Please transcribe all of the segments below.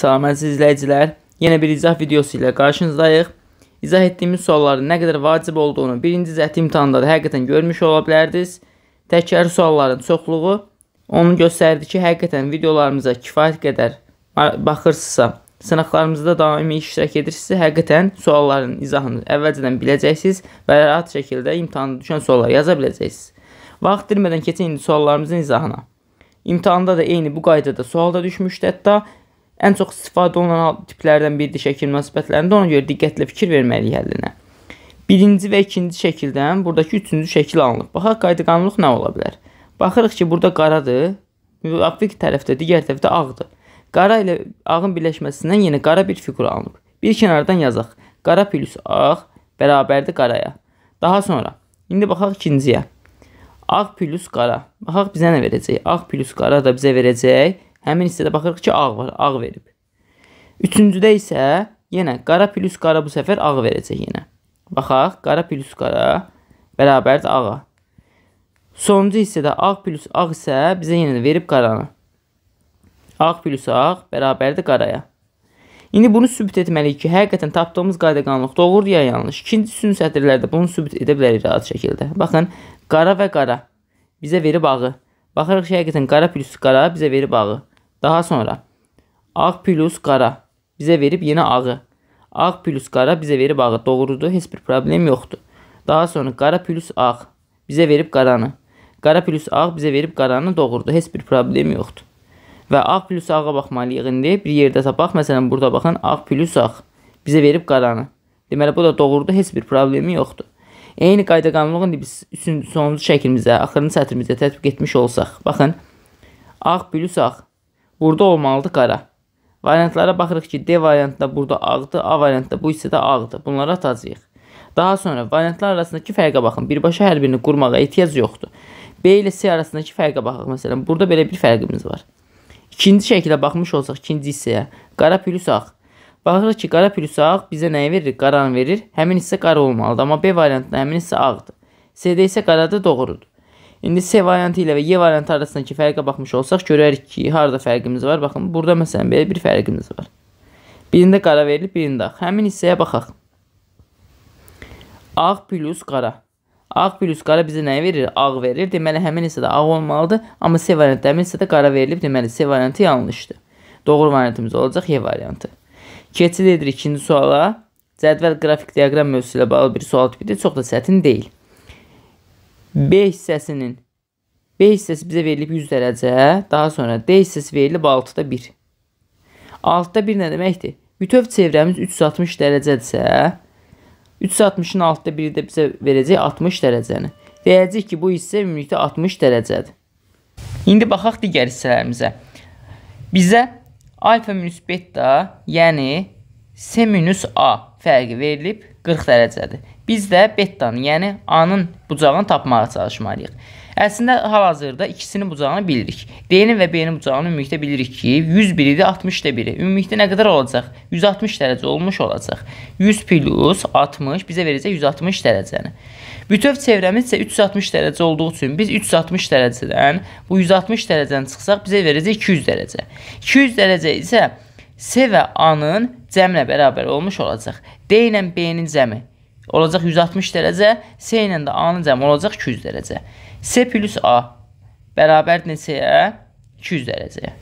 Salam əziz izləyicilər, yenə bir izah videosu ilə qarşınızdayıq. İzah etdiyimiz sualların nə qədər vacib olduğunu birinci cəhət imtahanda da həqiqətən görmüş ola bilərdiniz. Təkrar sualların çoxluğu onu göstərdi ki, həqiqətən videolarımıza kifayət qədər baxırsınızsa, sınaqlarımızda daimi iştirak edirsinizsə, həqiqətən sualların izahını əvvəlcədən biləcəksiniz və rahat şəkildə imtahanda düşən sualları yaza biləcəksiniz. Vaxt itirmədən keçin indi suallarımızın izahına. İmtahanda da eyni bu qaydada sual da düşmüşdü hətta ən çox istifadə olunan tiplərdən biridir şəkil münasibətlərində, ona görə diqqətlə fikir verməliyik həllinə. Birinci və ikinci şəkildən buradakı üçüncü şəkil alınıb. Baxaq, qaydaqanunluq nə ola bilər? Baxırıq ki, burada qaradır, müvafiq tərəfdə, digər tərəfdə ağdır. Qara ilə ağın birləşməsindən yenə qara bir fiqur alınıb. Bir kənardan yazaq. Qara plus ağ bərabərdir qaraya. Daha sonra, indi baxaq ikinciyə. Ağ plus qara. Baxaq bizə nə verəcək? Ağ plus qara da bizə verəcək Həmin hissədə baxırıq ki, ağ var, ağ verib. Üçüncüdə isə yenə qara plus qara bu səfər ağ verəcək yenə. Baxaq, qara plus qara bərabərdir ağa. Sonuncu hissədə ağ plus ağ isə bizə yenə də verib qaranı. Ağ plus ağ bərabərdir qaraya. İndi bunu sübut etməliyik ki, həqiqətən tapdığımız qayda qanunluq doğrudur ya yanlış. İkinci sün sətirlərdə bunu sübut edə bilərik rahat şəkildə. Baxın, qara və qara bizə verib ağı. Baxırıq ki, həqiqətən qara plus qara bizə verib ağı. Daha sonra ağ plus qara bizə verib yenə ağı. Ağ plus qara bizə verib ağı. Doğrudur, heç bir problem yoxdur. Daha sonra qara plus ağ bizə verib qaranı. Qara plus ağ bizə verib qaranı doğrudur, heç bir problem yoxdur. Və ağ plus ağa baxmalıyıq indi. Bir yerdə tapaq, məsələn burada baxın, ağ plus ağ bizə verib qaranı. Deməli bu da doğrudur, heç bir problemi yoxdur. Eyni qayda qanunluğu indi biz üçüncü sonuncu şəklimizə, axırıncı sətrimizə tətbiq etmiş olsaq, baxın. Ağ plus ağ Burada olmalıdır qara. Variantlara baxırıq ki, D variantında burada ağdır, A variantında bu hissədə ağdır. Bunları atacağıq. Daha sonra variantlar arasındakı fərqə baxın. Birbaşa hər birini qurmağa ehtiyac yoxdur. B ilə C arasındakı fərqə baxaq. Məsələn, burada belə bir fərqimiz var. İkinci şəkildə baxmış olsaq, ikinci hissəyə qara plus ağ. Baxırıq ki, qara plus ağ bizə nəyi verir? Qaranı verir. Həmin hissə qara olmalıdır, amma B variantında həmin hissə ağdır. C-də isə qaradır, doğrudur. İndi C variantı ilə və Y variantı arasındakı fərqə baxmış olsaq, görərik ki, harada fərqimiz var. Baxın, burada məsələn belə bir fərqimiz var. Birində qara verilib, birində ağ. Həmin hissəyə baxaq. Ağ plus qara. Ağ plus qara bizə nə verir? Ağ verir. Deməli, həmin hissədə ağ olmalıdır. Amma C variantı həmin hissədə qara verilib. Deməli, C variantı yanlışdır. Doğru variantımız olacaq Y variantı. Keçid edirik ikinci suala. Cədvəl qrafik diaqram mövzusu ilə bağlı bir sual tipidir. Çox da çətin deyil. B hissəsinin B hissəsi bizə verilib 100 dərəcə, daha sonra D hissəsi verilib 6-da 1. 6-da 1 nə deməkdir? Bütöv çevrəmiz 360 dərəcədirsə, 360-ın 6-da 1-i də bizə verəcək 60 dərəcəni. Deyəcək ki, bu hissə ümumilikdə 60 dərəcədir. İndi baxaq digər hissələrimizə. Bizə alfa minus beta, yəni C minus A fərqi verilib 40 dərəcədir biz də betanı, yəni A-nın bucağını tapmağa çalışmalıyıq. Əslində hal-hazırda ikisinin bucağını bilirik. D-nin və B-nin bucağını ümumilikdə bilirik ki, 100 biridir, 60 da biri. Ümumilikdə nə qədər olacaq? 160 dərəcə olmuş olacaq. 100 plus 60 bizə verəcək 160 dərəcəni. Bütöv çevrəmiz isə 360 dərəcə olduğu üçün biz 360 dərəcədən bu 160 dərəcəni çıxsaq bizə verəcək 200 dərəcə. 200 dərəcə isə S və A-nın cəmlə bərabər olmuş olacaq. D ilə B-nin cəmi olacaq 160 dərəcə, C ilə də A-nın cəmi olacaq 200 dərəcə. C plus A bərabər neçəyə? 200 dərəcəyə.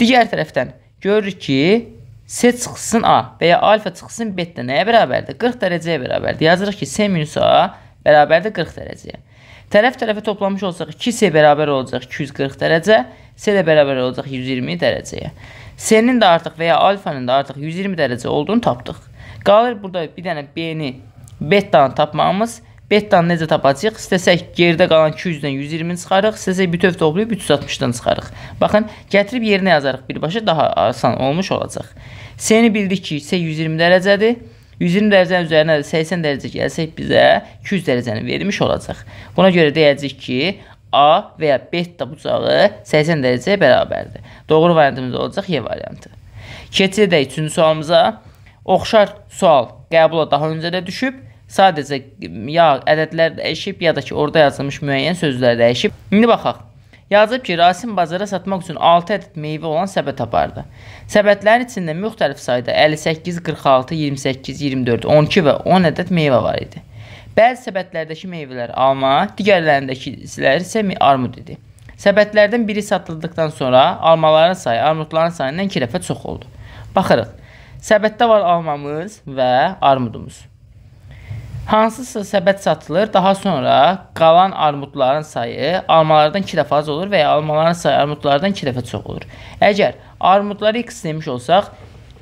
Digər tərəfdən görürük ki, C çıxsın A və ya alfa çıxsın beta nəyə bərabərdir? 40 dərəcəyə bərabərdir. Yazırıq ki, C minus A bərabərdir 40 dərəcəyə. Tərəf tərəfə toplamış olsaq 2C bərabər olacaq 240 dərəcə, C də bərabər olacaq 120 dərəcəyə. C-nin də artıq və ya alfanın da artıq 120 dərəcə olduğunu tapdıq. Qalır burada bir dənə B-ni betanı tapmağımız. Betanı necə tapacağıq? İstəsək geridə qalan 200-dən 120-ni çıxarıq, istəsək bütöv toplayıb 360-dan çıxarıq. Baxın, gətirib yerinə yazarıq birbaşa daha asan olmuş olacaq. C-ni bildik ki, C 120 dərəcədir. 120 dərəcənin üzərinə də 80 dərəcə gəlsək bizə 200 dərəcəni vermiş olacaq. Buna görə deyəcək ki, A və ya beta bucağı 80 dərəcəyə bərabərdir. Doğru variantımız olacaq Y variantı. Keçirdək üçüncü sualımıza. Oxşar sual qəbula daha öncə də düşüb. Sadəcə ya ədədlər dəyişib, ya da ki, orada yazılmış müəyyən sözlər dəyişib. İndi baxaq. Yazıb ki, Rasim bazara satmaq üçün 6 ədəd meyvə olan səbət apardı. Səbətlərin içində müxtəlif sayda 58, 46, 28, 24, 12 və 10 ədəd meyvə var idi. Bəzi səbətlərdəki meyvələr alma, digərlərindəkiləri isə armud idi. Səbətlərdən biri satıldıqdan sonra almaların sayı armudların sayından 2 dəfə çox oldu. Baxırıq. Səbətdə var almamız və armudumuz. Hansısa səbət satılır, daha sonra qalan armudların sayı almalardan 2 dəfə az olur və ya almaların sayı armudlardan 2 dəfə çox olur. Əgər armudları x demiş olsaq,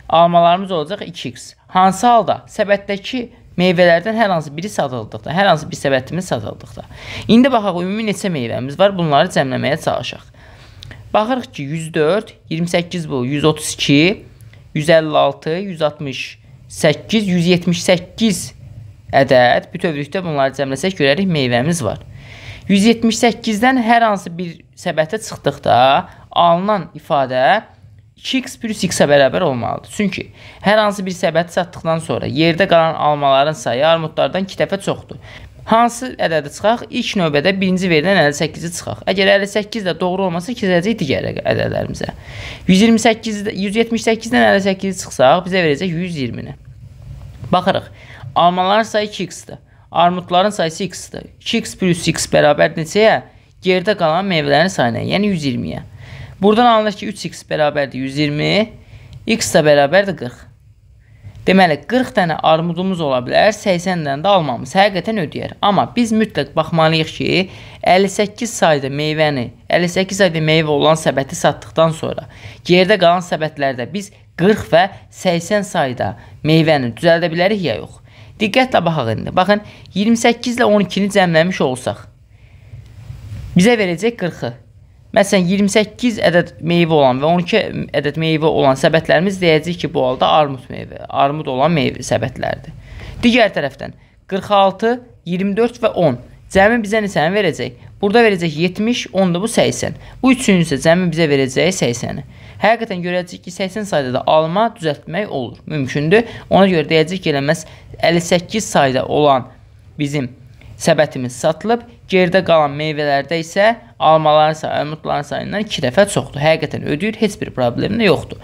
almalarımız olacaq 2x. Hansı halda səbətdəki meyvələrdən hər hansı biri satıldıqda, hər hansı bir səbətimiz satıldıqda. İndi baxaq ümumi neçə meyvəmiz var, bunları cəmləməyə çalışaq. Baxırıq ki, 104, 28 bu, 132, 156, 168, 178 ədəd, bütövlükdə bunları cəmləsək görərik meyvəmiz var. 178-dən hər hansı bir səbətə çıxdıqda alınan ifadə 2x plus x-ə bərabər olmalıdır. Çünki hər hansı bir səbəti satdıqdan sonra yerdə qalan almaların sayı armudlardan 2 dəfə çoxdur. Hansı ədədi çıxaq? İlk növbədə birinci verilən 58-i çıxaq. Əgər 58 də doğru olmasa keçəcək digər ədədlərimizə. 128 178-dən 58-i çıxsaq, bizə verəcək 120-ni. Baxırıq. Almaların sayı 2x-dir. Armudların sayısı x-dir. 2x plus x bərabər neçəyə? Gerdə qalan meyvələrin sayına, yəni 120-yə. Buradan alınır ki, 3x bərabərdir 120, x də bərabərdir 40. Deməli, 40 dənə armudumuz ola bilər, 80 dənə də almamız həqiqətən ödəyər. Amma biz mütləq baxmalıyıq ki, 58 sayda meyvəni, 58 sayda meyvə olan səbəti satdıqdan sonra gerdə qalan səbətlərdə biz 40 və 80 sayda meyvəni düzəldə bilərik ya yox. Diqqətlə baxaq indi. Baxın, 28 ilə 12-ni cəmləmiş olsaq, bizə verəcək 40-ı. Məsələn, 28 ədəd meyvə olan və 12 ədəd meyvə olan səbətlərimiz deyəcək ki, bu halda armud meyvə, armud olan meyvə səbətlərdir. Digər tərəfdən 46, 24 və 10 cəmi bizə neçəni verəcək? Burada verəcək 70, 10 da bu 80. Bu üçüncü isə cəmi bizə verəcək 80-i. Həqiqətən görəcəyik ki, 80 sayda da alma, düzəltmək olur. Mümkündür. Ona görə deyəcək ki, eləməz 58 sayda olan bizim səbətimiz satılıb, geridə qalan meyvələrdə isə almaların sayı, armudların sayından 2 dəfə çoxdur. Həqiqətən ödəyir, heç bir problemi yoxdur.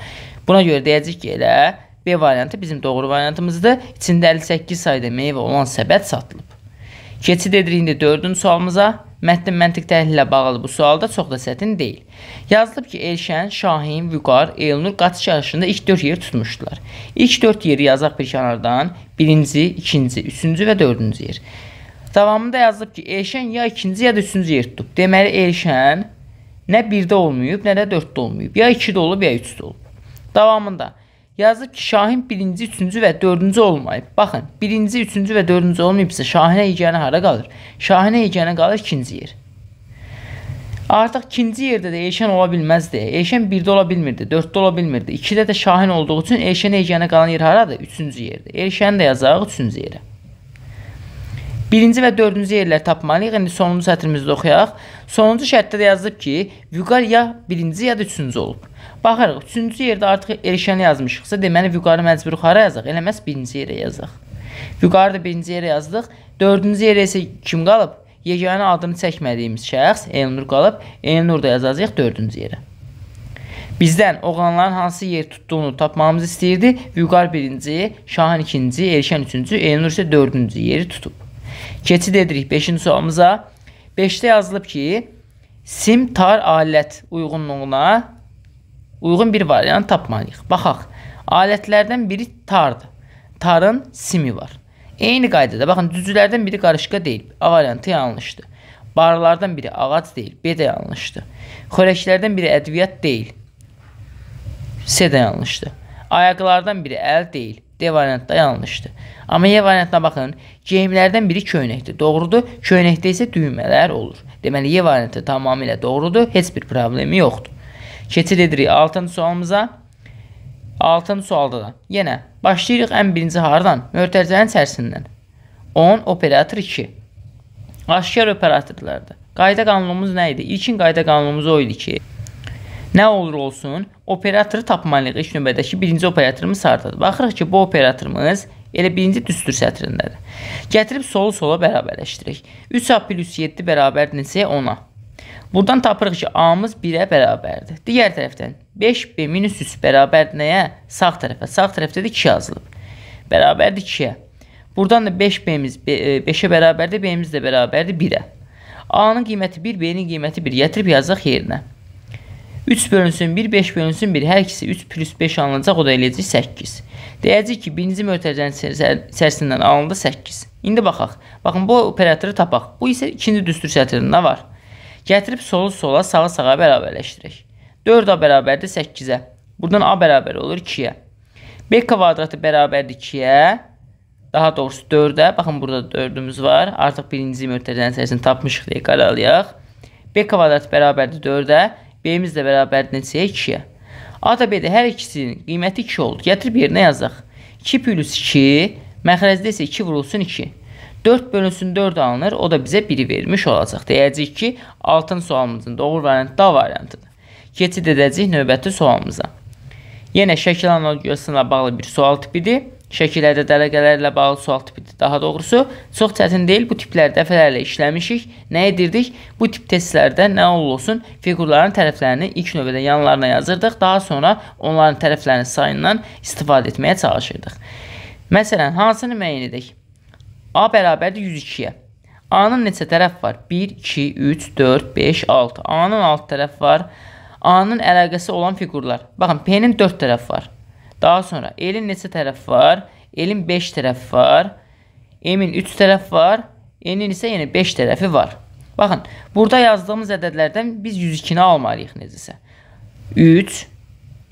Buna görə deyəcək ki, elə B variantı bizim doğru variantımızdır. İçində 58 sayda meyvə olan səbət satılıb. Keçid edirik indi 4-cü sualımıza. Mətnin məntiq təhlili ilə bağlı bu sualda çox da çətin deyil. Yazılıb ki, Elşən, Şahin, Vüqar, Elnur qaçış yarışında ilk 4 yer tutmuşdular. İlk 4 yeri yazaq bir kənardan. 1-ci, 2-ci, 3-cü və 4-cü yer. Davamında yazılıb ki, Elşən ya 2-ci ya da 3-cü yer tutub. Deməli Elşən nə 1-də olmayıb, nə də 4-də olmayıb. Ya 2-də olub, ya 3-də olub. Davamında Yazıb ki, Şahin 1-ci, 3-cü və 4-cü olmayıb. Baxın, 1-ci, 3-cü və 4-cü olmayıbsa Şahinə yeganə hara qalır? Şahinə yeganə qalır 2-ci yer. Artıq 2-ci yerdə də Elşən ola bilməzdi. Elşən 1-də ola bilmirdi, 4-də ola bilmirdi. 2-də də Şahin olduğu üçün Elşən yeganə qalan yer haradır? 3-cü yerdə. Elşəni də yazarıq 3-cü yerə. 1-ci və 4-cü yerləri tapmalıyıq. İndi sonuncu sətrimizdə oxuyaq. Sonuncu şərtdə də yazılıb ki, vüqar ya 1-ci ya da 3-cü olub. Baxarıq, üçüncü yerdə artıq erişəni yazmışıqsa, deməli vüqarı məcburi xara yazaq, elə məhz birinci yerə yazaq. Vüqarı da birinci yerə yazdıq. Dördüncü yerə isə kim qalıb? Yeganə adını çəkmədiyimiz şəxs Elnur qalıb. Elnur da yazacağıq dördüncü yerə. Bizdən oğlanların hansı yer tutduğunu tapmamızı istəyirdi. Vüqar birinci, Şahin ikinci, Erşən üçüncü, Elnur isə dördüncü yeri tutub. Keçid edirik 5-ci sualımıza. 5-də yazılıb ki, simtar alət uyğunluğuna Uyğun bir variant tapmalıyıq. Baxaq. Alətlərdən biri tardır. Tarın simi var. Eyni qaydada baxın düzülərdən biri qarışqa deyil. A variantı yanlışdır. Barlardan biri ağac deyil. B də yanlışdır. Xörəklərdən biri ədviyyat deyil. C də yanlışdır. Ayaqlardan biri əl deyil. D variantda yanlışdır. Amma Y variantına baxın. Geyimlərdən biri köynəkdir. Doğrudur. Köynəkdə isə düymələr olur. Deməli Y variantı tamamilə doğrudur. Heç bir problemi yoxdur. Keçid edirik 6-cı sualımıza. 6-cı sualda da yenə başlayırıq ən birinci hardan? Mötərizənin içərisindən. 10 operator 2. Aşkar operatorlardır. Qayda qanunumuz nə idi? İlkin qayda qanunumuz o idi ki, nə olur olsun, operatoru tapmalıyıq ilk növbədəki birinci operatorumuz hardadır. Baxırıq ki, bu operatorumuz elə birinci düstur sətrindədir. Gətirib solu sola bərabərləşdirək. 3 a plus 7 bərabərdir neçəyə? 10-a. Buradan tapırıq ki, A-mız 1-ə bərabərdir. Digər tərəfdən 5B minus 3 bərabərdir nəyə? Sağ tərəfə. Sağ tərəfdə də 2 yazılıb. Bərabərdir 2-yə. Buradan da 5B-miz 5-ə e, bərabərdir, B-miz də bərabərdir 1-ə. A-nın qiyməti 1, B-nin qiyməti 1. Yətirib yazacaq yerinə. 3 bölünsün 1, 5 bölünsün 1. Hər ikisi 3 plus 5 alınacaq, o da eləyəcək 8. Deyəcək ki, birinci mötərizənin içərisindən alındı 8. İndi baxaq. Baxın, bu operatoru tapaq. Bu isə ikinci düstur sətrində var. Gətirib solu sola, sağa sağa bərabərləşdirək. 4a bərabərdir 8-ə. Buradan a bərabər olur 2-yə. b kvadratı bərabərdir 2-yə. Daha doğrusu 4-ə. Baxın, burada 4-ümüz var. Artıq birinci mörtədənin sərəsini tapmışıq deyə qaralayaq. b kvadratı bərabərdir 4-ə. b-imiz də bərabərdir neçəyə? 2-yə. a da b-də hər ikisinin qiyməti 2 oldu. Gətirib yerinə yazaq. 2 plus 2, məxrəcdə isə 2 vurulsun 2. 4 bölünsün 4 alınır. O da bizə 1-i vermiş olacaq. Deyəcəyik ki, altın sualımızın doğru variantı da variantıdır. Keçid edəcəyik növbəti sualımıza. Yenə şəkil analogiyasına bağlı bir sual tipidir. Şəkillərdə dərəqələrlə bağlı sual tipidir. Daha doğrusu, çox çətin deyil. Bu tipləri dəfələrlə işləmişik. Nə edirdik? Bu tip testlərdə nə olsun? Figurların tərəflərini ilk növbədə yanlarına yazırdıq. Daha sonra onların tərəflərinin sayından istifadə etməyə çalışırdıq. Məsələn, hansını müəyyən edək? A bərabərdir 102-yə. A-nın neçə tərəf var? 1, 2, 3, 4, 5, 6. A-nın 6 tərəf var. A-nın əlaqəsi olan fiqurlar. Baxın, P-nin 4 tərəf var. Daha sonra L-in neçə tərəf var? L-in 5 tərəf var. M-in 3 tərəf var. N-in isə yenə 5 tərəfi var. Baxın, burada yazdığımız ədədlərdən biz 102-ni almalıyıq necəsə. 3,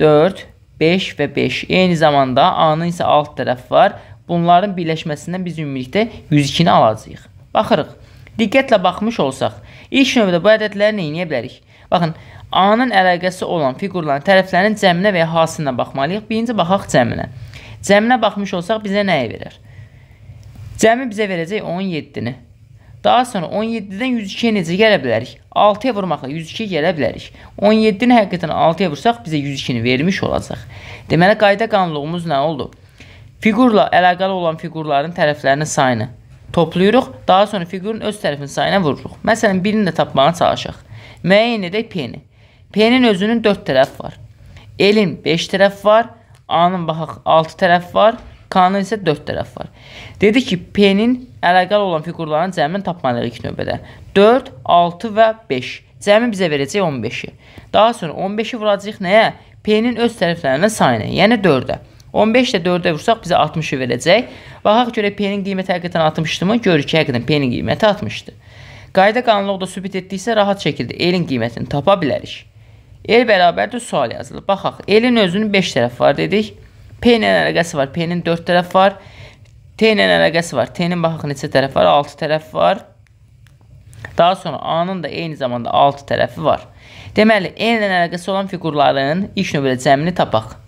4, 5 və 5. Eyni zamanda A-nın isə alt tərəf var. Bunların birləşməsindən biz ümumilikdə 102-ni alacağıq. Baxırıq. Diqqətlə baxmış olsaq, ilk növbədə bu ədədləri nə edə bilərik? Baxın, A-nın əlaqəsi olan fiqurların tərəflərinin cəminə və ya hasına baxmalıyıq. Birinci baxaq cəminə. Cəminə baxmış olsaq bizə nəyi verər? Cəmi bizə verəcək 17-ni. Daha sonra 17-dən 102-yə necə gələ bilərik? 6-ya vurmaqla 102-yə gələ bilərik. 17-ni həqiqətən 6-ya vursaq bizə 102-ni vermiş olacaq. Deməli, qayda qanunluğumuz nə oldu? Fiqurla əlaqəli olan fiqurların tərəflərinin sayını toplayırıq, daha sonra fiqurun öz tərəfinin sayına vururuq. Məsələn, birini də tapmağa çalışaq. Müəyyən edək P-ni. P-nin özünün 4 tərəfi var. L-in 5 tərəfi var, A-nın baxaq 6 tərəfi var, K-nın isə 4 tərəfi var. Dedi ki, P-nin əlaqəli olan fiqurların cəmini tapmalıyıq ilk növbədə. 4, 6 və 5. Cəmi bizə verəcək 15-i. Daha sonra 15-i vuracağıq nəyə? P-nin öz tərəflərinin sayına, yəni 4-ə. 15-də 4-ə vursaq bizə 60-ı verəcək. Baxaq görə P-nin qiyməti həqiqətən 60-dırmı? Görürük ki, həqiqətən P-nin qiyməti 60-dır. Qayda qanunluqda sübut etdiksə rahat şəkildə L-in qiymətini tapa bilərik. L bərabərdir sual yazılır. Baxaq, L-in özünün 5 tərəfi var dedik. P ilə əlaqəsi var, P-nin 4 tərəfi var. T ilə əlaqəsi var. T-nin baxaq neçə tərəfi var? 6 tərəfi var. Daha sonra A-nın da eyni zamanda 6 tərəfi var. Deməli, N ilə əlaqəsi olan fiqurların ilk növbədə cəmini tapaq.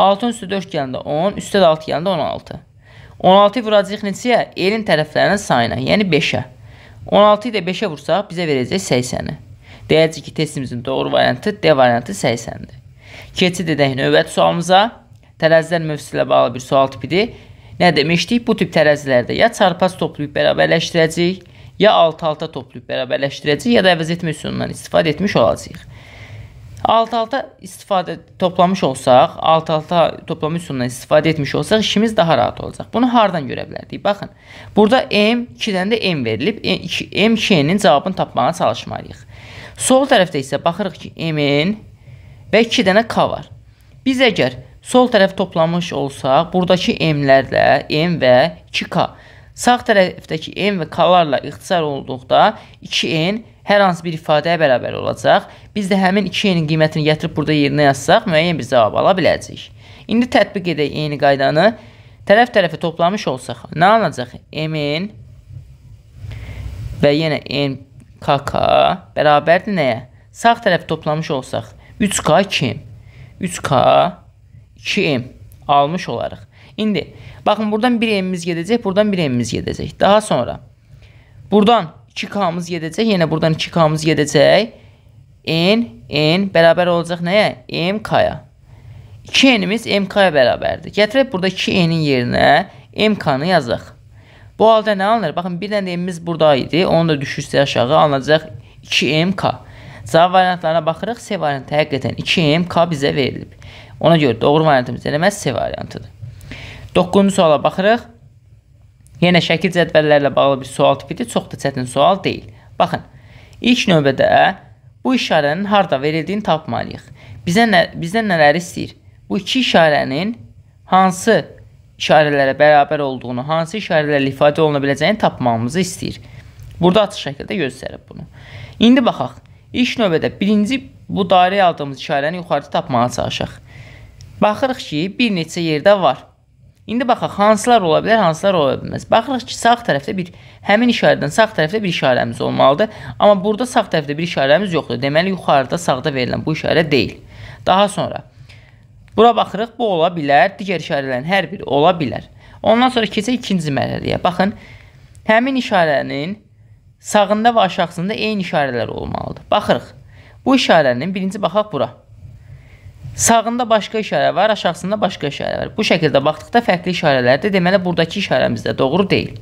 6-ın üstü 4 gələndə 10, üstə də 6 gələndə 16. 16-ı vuracaq neçəyə? Elin tərəflərinin sayına, yəni 5-ə. 16-yı da 5-ə vursaq, bizə verəcək 80-i. Deyəcək ki, testimizin doğru variantı D variantı 80-dir. Keçid edək növbəti sualımıza. Tərəzilər mövzusu ilə bağlı bir sual tipidir. Nə demişdik? Bu tip tərəzilərdə ya çarpaz toplayıb bərabərləşdirəcəyik, ya alt-alta toplayıb bərabərləşdirəcəyik, ya da əvəz etmə üsulundan istifadə etmiş olacağıq. Alt-alta istifadə toplamış olsaq, alt-alta toplama üsulundan istifadə etmiş olsaq işimiz daha rahat olacaq. Bunu hardan görə bilərdik? Baxın, burada M 2-dən də M verilib. E M2-nin cavabını tapmağa çalışmalıyıq. Sol tərəfdə isə baxırıq ki, M-in və 2 dənə K var. Biz əgər sol tərəf toplamış olsaq, buradakı M-lərlə M və 2K, sağ tərəfdəki M və K-larla ixtisar olduqda 2N hər hansı bir ifadəyə bərabər olacaq. Biz də həmin iki y-nin qiymətini gətirib burada yerinə yazsaq, müəyyən bir cavab ala biləcəyik. İndi tətbiq edək eyni qaydanı. Tərəf-tərəfə toplamış olsaq, nə alınacaq? M-in və yenə NKK bərabərdir nəyə? Sağ tərəfi toplamış olsaq, 3K 2, 3K 2M almış olarıq. İndi, baxın, buradan 1M-imiz gedəcək, buradan 1M-imiz gedəcək. Daha sonra, buradan 2K-mız gedəcək, yenə buradan 2K-mız gedəcək. N, N bərabər olacaq nəyə? MK-ya. 2N-imiz MK-ya bərabərdir. Gətirib burada 2N-in yerinə MK-nı yazıq. Bu halda nə alınır? Baxın, bir dənə N-imiz burada idi. Onu da düşürsə aşağı alınacaq 2MK. Cavab variantlarına baxırıq. C variantı həqiqətən 2MK bizə verilib. Ona görə doğru variantımız eləməz C variantıdır. 9-cu suala baxırıq. Yenə şəkil cədvəllərlə bağlı bir sual tipidir, çox da çətin sual deyil. Baxın, ilk növbədə bu işarənin harda verildiyini tapmalıyıq. Bizə nə, bizdən nələr istəyir? Bu iki işarənin hansı işarələrə bərabər olduğunu, hansı işarələrlə ifadə oluna biləcəyini tapmağımızı istəyir. Burada açıq şəkildə göstərib bunu. İndi baxaq. İlk növbədə birinci bu dairəyə aldığımız işarəni yuxarıda tapmağa çalışaq. Baxırıq ki, bir neçə yerdə var. İndi baxaq, hansılar ola bilər, hansılar ola bilməz. Baxırıq ki, sağ tərəfdə bir həmin işarədən sağ tərəfdə bir işarəmiz olmalıdır. Amma burada sağ tərəfdə bir işarəmiz yoxdur. Deməli, yuxarıda sağda verilən bu işarə deyil. Daha sonra bura baxırıq, bu ola bilər, digər işarələrin hər biri ola bilər. Ondan sonra keçək ikinci mərhələyə. Baxın, həmin işarənin sağında və aşağısında eyni işarələr olmalıdır. Baxırıq. Bu işarənin birinci baxaq bura. Sağında başqa işarə var, aşağısında başqa işarə var. Bu şəkildə baxdıqda fərqli işarələrdir. Deməli, buradakı işarəmiz də doğru deyil.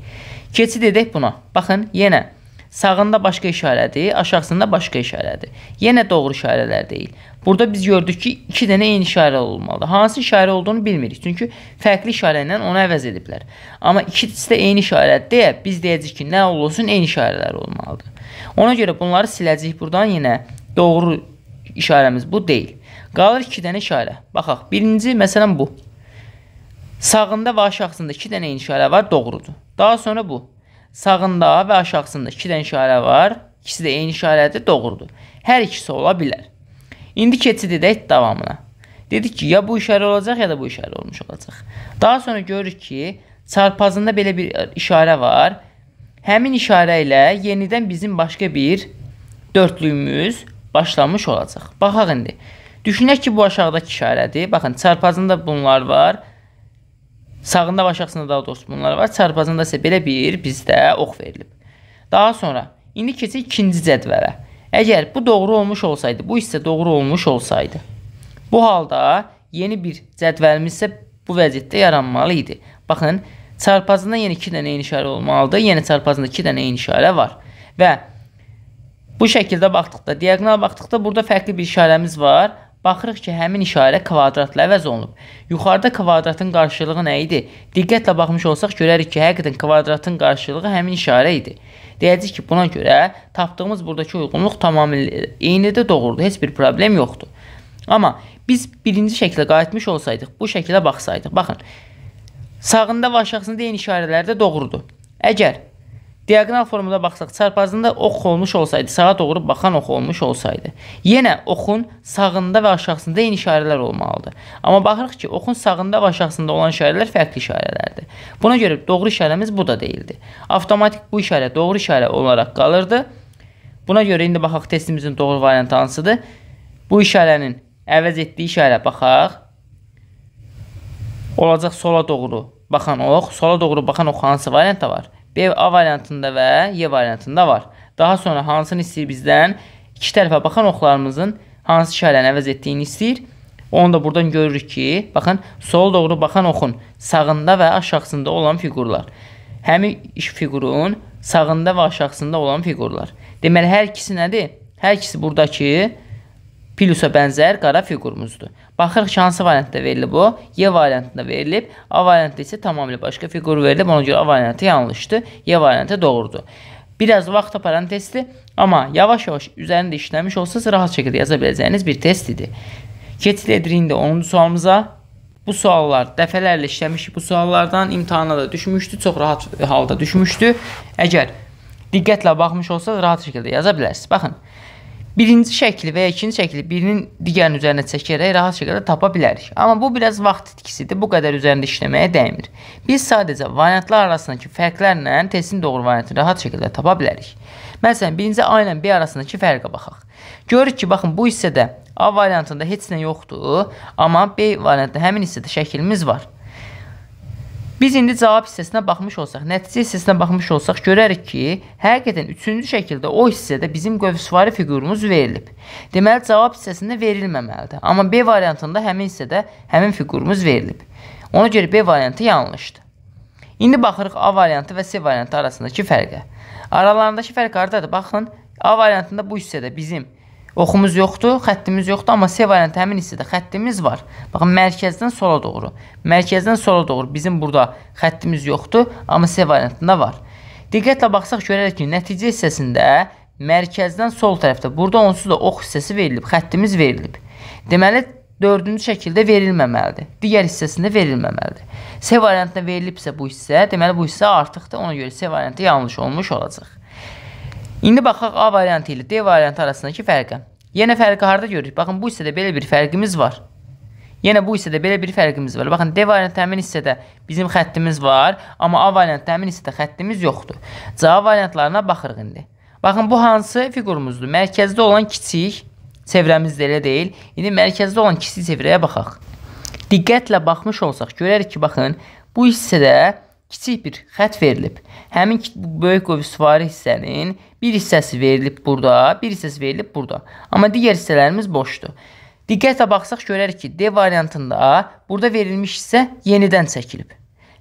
Keçid edək buna. Baxın, yenə sağında başqa işarədir, aşağısında başqa işarədir. Yenə doğru işarələr deyil. Burada biz gördük ki, iki dənə eyni işarə olmalıdır. Hansı işarə olduğunu bilmirik. Çünki fərqli işarə ilə onu əvəz ediblər. Amma ikisi də eyni işarədir deyə biz deyəcəyik ki, nə olsun eyni işarələr olmalıdır. Ona görə bunları siləcəyik buradan yenə. Doğru işarəmiz bu deyil. Qalır 2 dənə işarə. Baxaq, birinci məsələn bu. Sağında və aşağısında 2 dənə işarə var, doğrudur. Daha sonra bu. Sağında və aşağısında 2 dənə işarə var, ikisi də eyni işarədir, doğrudur. Hər ikisi ola bilər. İndi keçid edək davamına. Dedik ki, ya bu işarə olacaq, ya da bu işarə olmuş olacaq. Daha sonra görürük ki, çarpazında belə bir işarə var. Həmin işarə ilə yenidən bizim başqa bir dörtlüyümüz başlanmış olacaq. Baxaq indi. Düşünək ki, bu aşağıdakı işarədir. Baxın, çarpazında bunlar var. Sağında və aşağısında daha doğrusu bunlar var. Çarpazında isə belə bir bizdə ox verilib. Daha sonra, indi keçək ikinci cədvələ. Əgər bu doğru olmuş olsaydı, bu hissə doğru olmuş olsaydı, bu halda yeni bir cədvəlimiz isə bu vəziyyətdə yaranmalı idi. Baxın, çarpazında yenə 2 dənə eyni işarə olmalıdır. Yenə çarpazında 2 dənə eyni işarə var. Və bu şəkildə baxdıqda, diagonal baxdıqda burada fərqli bir işarəmiz var. Baxırıq ki, həmin işarə kvadratla əvəz olunub. Yuxarıda kvadratın qarşılığı nə idi? Diqqətlə baxmış olsaq görərik ki, həqiqətən kvadratın qarşılığı həmin işarə idi. Deyəcək ki, buna görə tapdığımız buradakı uyğunluq tamamilə eynidə doğrudur. Heç bir problem yoxdur. Amma biz birinci şəklə qayıtmış olsaydıq, bu şəklə baxsaydıq, baxın. Sağında və aşağısında eyni işarələr də doğrudur. Əgər Diaqonal formada baxsaq, çarpazında ox olmuş olsaydı, sağa doğru baxan ox olmuş olsaydı, yenə oxun sağında və aşağısında eyni işarələr olmalıdır. Amma baxırıq ki, oxun sağında və aşağısında olan işarələr fərqli işarələrdir. Buna görə doğru işarəmiz bu da deyildi. Avtomatik bu işarə doğru işarə olaraq qalırdı. Buna görə indi baxaq testimizin doğru variantı hansıdır? Bu işarənin əvəz etdiyi işarə baxaq. Olacaq sola doğru baxan ox, sola doğru baxan ox hansı variantda var? B A variantında və Y variantında var. Daha sonra hansını istəyir bizdən? İki tərəfə baxan oxlarımızın hansı işarəni əvəz etdiyini istəyir. Onu da buradan görürük ki, baxın, sol doğru baxan oxun sağında və aşağısında olan fiqurlar. Həmin fiqurun sağında və aşağısında olan fiqurlar. Deməli, hər ikisi nədir? Hər ikisi buradakı Pilusa bənzər qara fiqurumuzdur. Baxırıq ki, hansı variantda verilib o? Y variantında verilib. A variantda isə tamamilə başqa fiqur verilib. Ona görə A variantı yanlışdır. Y variantı doğrudur. Biraz vaxta aparan testdir, amma yavaş-yavaş üzərində işləmiş olsanız rahat şəkildə yaza biləcəyiniz bir test idi. Keçilir indi 10-cu sualımıza. Bu suallar dəfələrlə işləmişik. Bu suallardan imtahana da düşmüşdü, çox rahat halda düşmüşdü. Əgər diqqətlə baxmış olsanız rahat şəkildə yaza bilərsiniz. Baxın, birinci şəkli və ya ikinci şəkli birinin digərinin üzərinə çəkərək rahat şəkildə tapa bilərik. Amma bu biraz vaxt itkisidir. Bu qədər üzərində işləməyə dəymir. Biz sadəcə variantlar arasındakı fərqlərlə testin doğru variantını rahat şəkildə tapa bilərik. Məsələn, birinci A ilə B arasındakı fərqə baxaq. Görürük ki, baxın bu hissədə A variantında heç nə yoxdur, amma B variantında həmin hissədə şəklimiz var. Biz indi cavab hissəsinə baxmış olsaq, nəticə hissəsinə baxmış olsaq, görərik ki, həqiqətən üçüncü şəkildə o hissədə bizim qövsvari fiqurumuz verilib. Deməli, cavab hissəsində verilməməlidir. Amma B variantında həmin hissədə həmin fiqurumuz verilib. Ona görə B variantı yanlışdır. İndi baxırıq A variantı və C variantı arasındakı fərqə. Aralarındakı fərq hardadır? Baxın, A variantında bu hissədə bizim Oxumuz yoxdur, xəttimiz yoxdur, amma C variantı həmin hissədə xəttimiz var. Baxın, mərkəzdən sola doğru. Mərkəzdən sola doğru bizim burada xəttimiz yoxdur, amma C variantında var. Diqqətlə baxsaq görərik ki, nəticə hissəsində mərkəzdən sol tərəfdə, burada onsuz da ox hissəsi verilib, xəttimiz verilib. Deməli, dördüncü şəkildə verilməməlidir. Digər hissəsində verilməməlidir. C variantına verilibsə bu hissə, deməli bu hissə artıqdır. Ona görə C variantı yanlış olmuş olacaq. İndi baxaq A variantı ilə D variantı arasındakı fərqə. Yenə fərqi harda görürük? Baxın, bu hissədə belə bir fərqimiz var. Yenə bu hissədə belə bir fərqimiz var. Baxın, D variantı həmin hissədə bizim xəttimiz var, amma A variantı həmin hissədə xəttimiz yoxdur. Cavab variantlarına baxırıq indi. Baxın, bu hansı fiqurumuzdur? Mərkəzdə olan kiçik çevrəmiz də elə deyil. İndi mərkəzdə olan kiçik çevrəyə baxaq. Diqqətlə baxmış olsaq görərik ki, baxın, bu hissədə kiçik bir xətt verilib. Həmin böyük qovi süvari hissənin bir hissəsi verilib burada, bir hissəsi verilib burada. Amma digər hissələrimiz boşdur. Diqqətlə baxsaq görərik ki, D variantında burada verilmiş hissə yenidən çəkilib.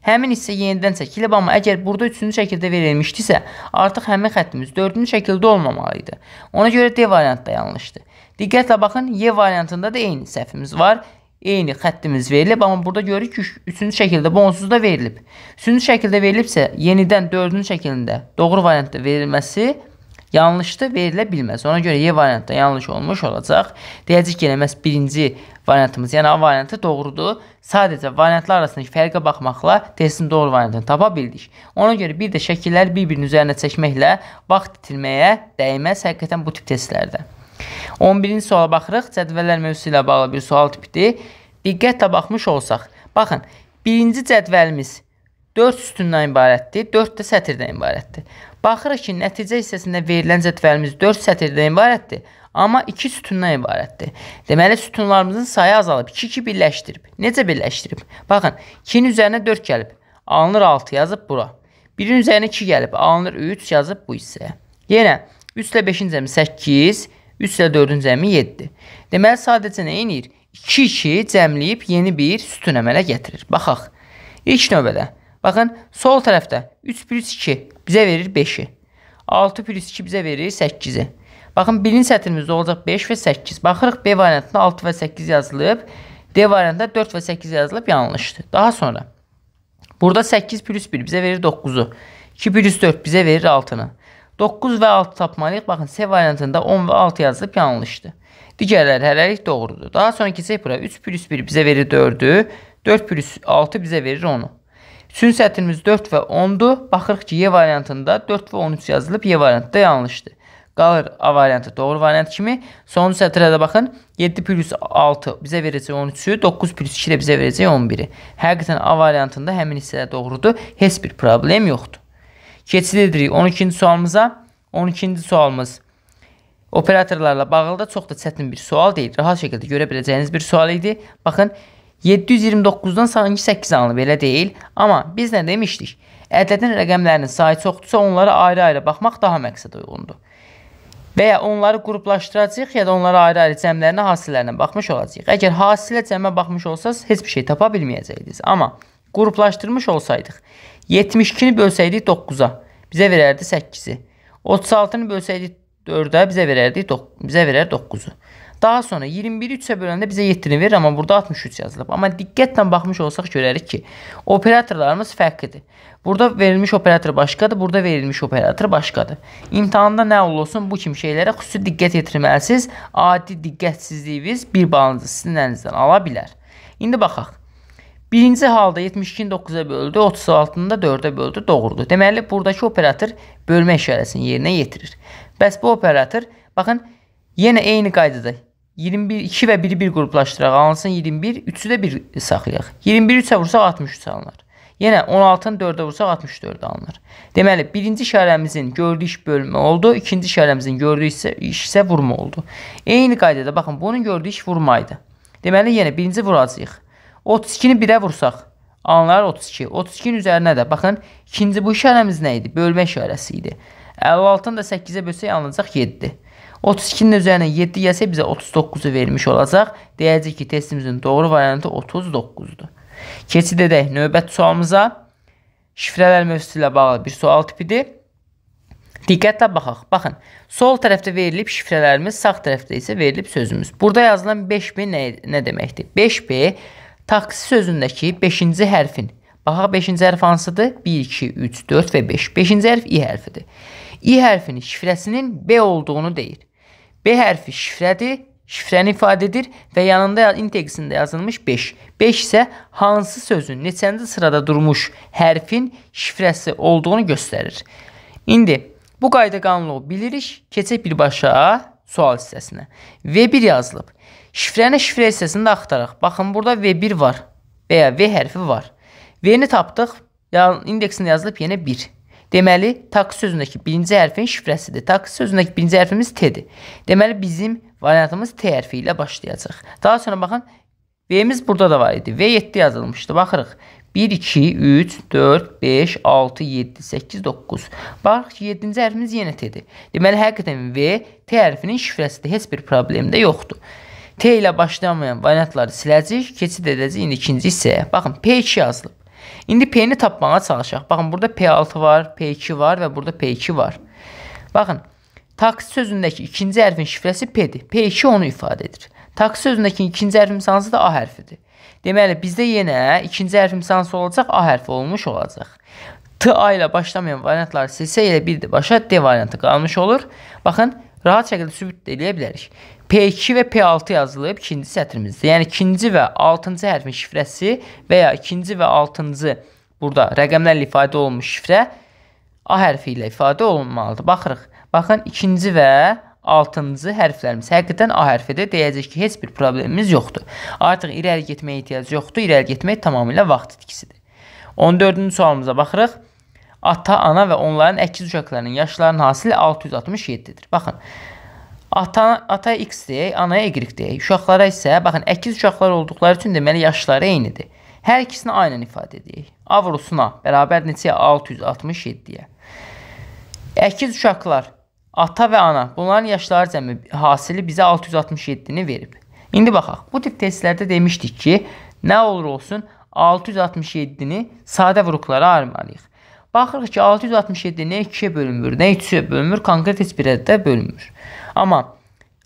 Həmin hissə yenidən çəkilib, amma əgər burada 3-cü şəkildə verilmişdisə, artıq həmin xəttimiz 4-cü şəkildə olmamalı idi. Ona görə D variantı da yanlışdır. Diqqətlə baxın, Y variantında da eyni səhvimiz var eyni xəttimiz verilib, amma burada görürük ki, üçüncü şəkildə bu onsuz da verilib. Üçüncü şəkildə verilibsə, yenidən dördüncü şəklində doğru variantda verilməsi yanlışdır, verilə bilməz. Ona görə Y variantda yanlış olmuş olacaq. Deyəcək ki, elə yəni məhz birinci variantımız, yəni A variantı doğrudur. Sadəcə variantlar arasındakı fərqə baxmaqla testin doğru variantını tapa bildik. Ona görə bir də şəkilləri bir-birinin üzərinə çəkməklə vaxt itirməyə dəyməz həqiqətən bu tip testlərdə. 11-ci suala baxırıq. Cədvəllər mövzusu ilə bağlı bir sual tipidir. Diqqətlə baxmış olsaq, baxın, birinci cədvəlimiz 4 sütundan ibarətdir, 4 də sətirdən ibarətdir. Baxırıq ki, nəticə hissəsində verilən cədvəlimiz 4 sətirdən ibarətdir, amma 2 sütundan ibarətdir. Deməli, sütunlarımızın sayı azalıb, 2-2 birləşdirib. Necə birləşdirib? Baxın, 2-nin üzərinə 4 gəlib, alınır 6 yazıb bura. 1-in üzərinə 2 gəlib, alınır 3 yazıb bu hissəyə. Yenə 3 ilə 5-in cəmi 8, 3 ilə 4-ün cəmi 7. Deməli, sadəcə nə eləyir? 2-2 cəmləyib yeni bir sütun əmələ gətirir. Baxaq. İlk növbədə. Baxın, sol tərəfdə 3 plus 2 bizə verir 5-i. 6 plus 2 bizə verir 8-i. Baxın, birinci sətrimizdə olacaq 5 və 8. Baxırıq, B variantında 6 və 8 yazılıb, D variantında 4 və 8 yazılıb yanlışdır. Daha sonra, burada 8 plus 1 bizə verir 9-u, 2 plus 4 bizə verir 6-nı. 9 və 6 tapmalıyıq. Baxın, C variantında 10 və 6 yazılıb yanlışdır. Digərləri hələlik doğrudur. Daha sonra keçək bura. 3 plus 1 bizə verir 4-ü, 4 plus 6 bizə verir 10-u. Sün sətrimiz 4 və 10-dur. Baxırıq ki, Y variantında 4 və 13 yazılıb, Y variantında yanlışdır. Qalır A variantı doğru variant kimi. Sonuncu sətrə də baxın. 7 plus 6 bizə verəcək 13-ü, 9 plus 2 də bizə verəcək 11-i. Həqiqətən A variantında həmin hissələr doğrudur. Heç bir problem yoxdur. Keçid edirik 12-ci sualımıza. 12-ci sualımız operatorlarla bağlı da çox da çətin bir sual deyil. Rahat şəkildə görə biləcəyiniz bir sual idi. Baxın, 729-dan sanki 8 alınıb, elə deyil. Amma biz nə demişdik? Ədədin rəqəmlərinin sayı çoxdursa, onlara ayrı-ayrı baxmaq daha məqsəd uyğundur. Və ya onları qruplaşdıracağıq, ya da onlara ayrı-ayrı cəmlərinə, hasillərinə baxmış olacağıq. Əgər hasilə cəmə baxmış olsanız, heç bir şey tapa bilməyəcəydiniz. Amma Qruplaşdırmış olsaydıq, 72-ni bölsəydik 9-a, bizə verərdi 8-i. 36-nı bölsəydik 4-ə, bizə verərdi, bizə verər 9-u. Daha sonra 21-i 3-ə böləndə bizə 7-ni verir, amma burada 63 yazılıb. Amma diqqətlə baxmış olsaq görərik ki, operatorlarımız fərqlidir. Burada verilmiş operator başqadır, burada verilmiş operator başqadır. İmtahanda nə olsun bu kimi şeylərə xüsusi diqqət yetirməlisiniz. Adi diqqətsizliyiniz bir balınızı sizin əlinizdən ala bilər. İndi baxaq. Birinci halda 72-ni 9-a böldü, 36-nı da 4-ə böldü, doğrudur. Deməli, buradakı operator bölmə işarəsini yerinə yetirir. Bəs bu operator, baxın, yenə eyni qaydada 21, 2 və 1-i bir qruplaşdıraq, alınsın 21, 3-ü də 1 saxlayaq. 21-i 3-ə vursaq 63 alınır. Yenə 16-nı 4-ə vursaq 64 alınır. Deməli, birinci işarəmizin gördüyü iş bölmə oldu, ikinci işarəmizin gördüyü iş isə, iş isə vurma oldu. Eyni qaydada, baxın, bunun gördüyü iş vurmaydı. Deməli, yenə birinci vuracaq. 32-ni 1-ə vursaq, anlar 32. 32-nin üzərinə də, baxın, ikinci bu işarəmiz nə idi? Bölmə işarəsi idi. 56-nı da 8-ə bölsək, alınacaq 7. 32-nin üzərinə 7 yəsə bizə 39-u vermiş olacaq. Deyəcək ki, testimizin doğru variantı 39-dur. Keçid edək növbət sualımıza. Şifrələr mövzusu ilə bağlı bir sual tipidir. Diqqətlə baxaq. Baxın, sol tərəfdə verilib şifrələrimiz, sağ tərəfdə isə verilib sözümüz. Burada yazılan 5B nə, nə deməkdir? 5B Taksi sözündəki 5-ci hərfin. Baxaq 5-ci hərf hansıdır? 1 2 3 4 və 5. 5-ci hərf i hərfidir. i hərfinin şifrəsinin B olduğunu deyir. B hərfi şifrədir, şifrəni ifadə edir və yanında inteksində yazılmış 5. 5 isə hansı sözün neçənci sırada durmuş hərfin şifrəsi olduğunu göstərir. İndi bu qayda qanunu bilirik. Keçək birbaşa sual hissəsinə. V1 yazılıb. Şifrənin şifrə hissəsində axtaraq. Baxın, burada V1 var və ya V hərfi var. V-ni tapdıq, indeksində yazılıb yenə 1. Deməli, taksi sözündəki birinci hərfin şifrəsidir. Taksi sözündəki birinci hərfimiz T-dir. Deməli, bizim variantımız T hərfi ilə başlayacaq. Daha sonra baxın, V-miz burada da var idi. V7 yazılmışdı. Baxırıq. 1, 2, 3, 4, 5, 6, 7, 8, 9. Baxırıq ki, 7-ci hərfimiz yenə T-dir. Deməli, həqiqətən V T hərfinin şifrəsidir. Heç bir problem də yoxdur. T ilə başlamayan variantları siləcəyik, keçid edəcəyik indi ikinci hissəyə. Baxın, P2 yazılıb. İndi P-ni tapmağa çalışaq. Baxın, burada P6 var, P2 var və burada P2 var. Baxın, taksi sözündəki ikinci hərfin şifrəsi P-dir. P2 onu ifadə edir. Taksi sözündəki ikinci hərfin sansı da A hərfidir. Deməli, bizdə yenə ikinci hərfin sansı olacaq, A hərfi olmuş olacaq. T-A ilə başlamayan variantları silsə, elə bir də başa D variantı qalmış olur. Baxın, rahat şəkildə sübut edə bilərik. P2 və P6 yazılıb ikinci sətrimizdə. Yəni ikinci və 6-cı hərfin şifrəsi və ya ikinci və 6-cı burada rəqəmlərlə ifadə olunmuş şifrə A hərfi ilə ifadə olunmalıdır. Baxırıq. Baxın, ikinci və 6-cı hərflərimiz həqiqətən A hərfidir. Deyəcək ki, heç bir problemimiz yoxdur. Artıq irəli getməyə ehtiyac yoxdur. İrəli getmək tamamilə vaxt itkisidir. 14-cü sualımıza baxırıq ata-ana və onların əkiz uşaqlarının yaşlarının hasili 667-dir. Baxın, Ata, ata X deyək, anaya Y deyək. Uşaqlara isə, baxın, əkiz uşaqlar olduqları üçün deməli yaşları eynidir. Hər ikisini aynən ifadə edək. A vurusuna bərabər neçəyə? 667-yə. Əkiz uşaqlar, ata və ana, bunların yaşları cəmi hasili bizə 667-ni verib. İndi baxaq, bu tip testlərdə demişdik ki, nə olur olsun 667-ni sadə vuruqlara ayırmalıyıq. Baxırıq ki, 667 nə 2-yə bölünmür, nə 3-yə bölünmür, konkret heç bir ədədə bölünmür. Amma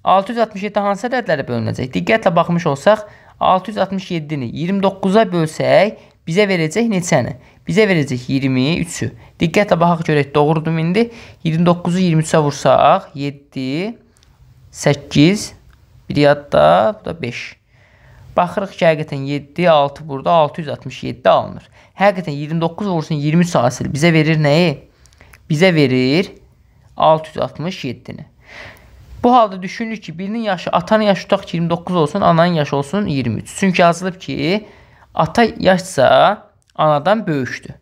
667 hansı ədədlərə bölünəcək? Diqqətlə baxmış olsaq, 667-ni 29-a bölsək, bizə verəcək neçəni? Bizə verəcək 23-ü. Diqqətlə baxaq görək, doğrudur indi? 29-u 23-ə vursaq, 7, 8, bir yadda, bu da 5. Baxırıq ki, həqiqətən 7, 6 burada 667 alınır. Həqiqətən 29 vursun 23 hasil bizə verir nəyi? Bizə verir 667-ni. Bu halda düşünürük ki, birinin yaşı, atanın yaşı tutaq ki, 29 olsun, ananın yaşı olsun 23. Çünki yazılıb ki, ata yaşsa anadan böyükdür.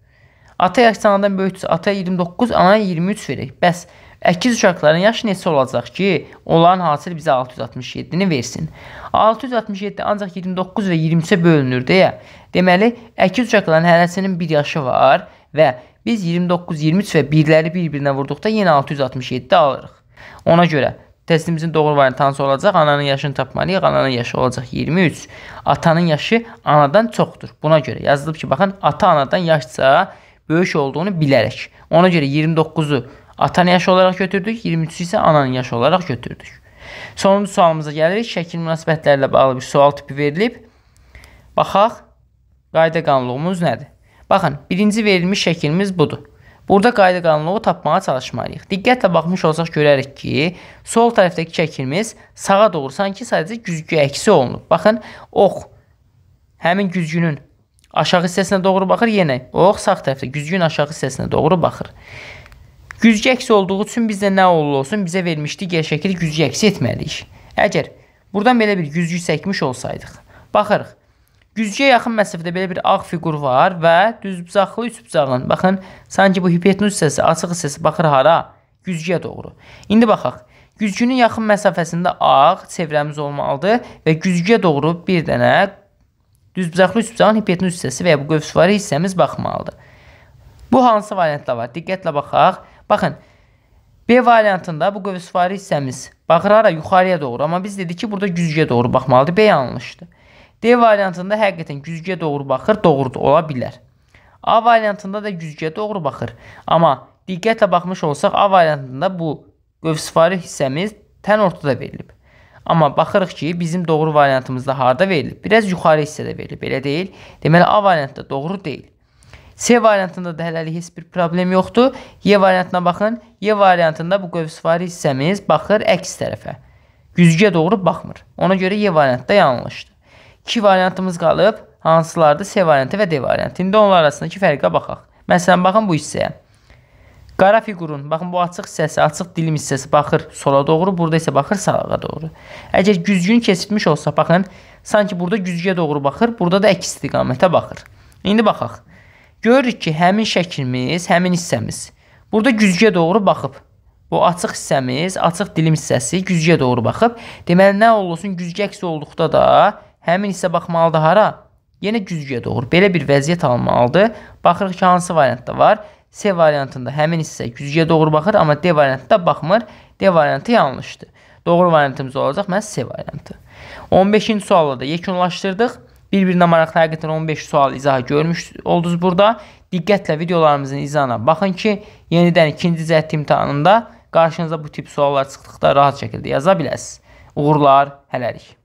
Ata yaşsa anadan böyükdürsə, ata 29, ana 23 verək. Bəs, Əkiz uşaqların yaşı neçə olacaq ki, onların hasil bizə 667-ni versin. 667 ancaq 29 və 23-ə bölünür deyə. Deməli, əkiz uşaqların hərəsinin 1 yaşı var və biz 29, 23 və 1-ləri bir-birinə vurduqda yenə 667 alırıq. Ona görə testimizin doğru variantı hansı olacaq? Ananın yaşını tapmalıyıq. Ananın yaşı olacaq 23. Atanın yaşı anadan çoxdur. Buna görə yazılıb ki, baxın, ata anadan yaşca böyük olduğunu bilərək. Ona görə 29-u Atanı yaş olaraq götürdük, 23-ü isə ananın yaşı olaraq götürdük. Sonuncu sualımıza gəlirik. Şəkil münasibətləri ilə bağlı bir sual tipi verilib. Baxaq, qayda qanunluğumuz nədir? Baxın, birinci verilmiş şəkilimiz budur. Burada qayda qanunluğu tapmağa çalışmalıyıq. Diqqətlə baxmış olsaq görərik ki, sol tərəfdəki şəkilimiz sağa doğru sanki sadəcə güzgü əksi olunub. Baxın, ox həmin güzgünün aşağı hissəsinə doğru baxır, yenə ox sağ tərəfdə güzgünün aşağı hissəsinə doğru baxır. Güzgü əksi olduğu üçün bizdə nə olur olsun, bizə vermişdi digər şəkil güzgü əksi etməliyik. Əgər buradan belə bir güzgü çəkmiş olsaydıq, baxırıq. Güzgüyə yaxın məsafədə belə bir ağ fiqur var və düzbucaqlı üçbucağın, baxın, sanki bu hipotenüs hissəsi, açıq hissəsi baxır hara? Güzgüyə doğru. İndi baxaq. Güzgünün yaxın məsafəsində ağ çevrəmiz olmalıdır və güzgüyə doğru bir dənə düzbucaqlı üçbucağın hipotenüs hissəsi və ya bu qövs var hissəmiz baxmalıdır. Bu hansı variantda var? Diqqətlə baxaq. Baxın, B variantında bu qövsvari hissəmiz baxıraraq yuxarıya doğru, amma biz dedik ki, burada güzgüyə doğru baxmalıdır. B yanlışdır. D variantında həqiqətən güzgüyə doğru baxır, doğrudur, ola bilər. A variantında da güzgüyə doğru baxır. Amma diqqətlə baxmış olsaq, A variantında bu qövsvari hissəmiz tən ortada verilib. Amma baxırıq ki, bizim doğru variantımızda harda verilib? Biraz yuxarı hissədə verilib, elə deyil. Deməli, A variantda doğru deyil. C variantında da hələlik heç bir problem yoxdur. Y variantına baxın. Y variantında bu qövsvari hissəmiz baxır əks tərəfə. Güzgüyə doğru baxmır. Ona görə Y variantda yanlışdır. 2 variantımız qalıb. Hansılardır? C variantı və D variantı. İndi onlar arasındakı fərqə baxaq. Məsələn, baxın bu hissəyə. Qara fiqurun, baxın bu açıq hissəsi, açıq dilim hissəsi baxır sola doğru, burada isə baxır sağa doğru. Əgər güzgün keçirtmiş olsa, baxın, sanki burada güzgüyə doğru baxır, burada da əks istiqamətə baxır. İndi baxaq. Görürük ki, həmin şəklimiz, həmin hissəmiz burada güzgüyə doğru baxıb. Bu açıq hissəmiz, açıq dilim hissəsi güzgüyə doğru baxıb. Deməli, nə olsun, güzgü əksi olduqda da həmin hissə baxmalıdır hara? Yenə güzgüyə doğru. Belə bir vəziyyət almalıdır. Baxırıq ki, hansı variantda var. C variantında həmin hissə güzgüyə doğru baxır, amma D variantında baxmır. D variantı yanlışdır. Doğru variantımız olacaq məhz C variantı. 15-ci sualı da yekunlaşdırdıq. Bir-birinə maraqlı həqiqətən 15 sual izahı görmüş oldunuz burada. Diqqətlə videolarımızın izahına baxın ki, yenidən ikinci cəhət imtahanında qarşınıza bu tip suallar çıxdıqda rahat şəkildə yaza biləsiniz. Uğurlar hələlik.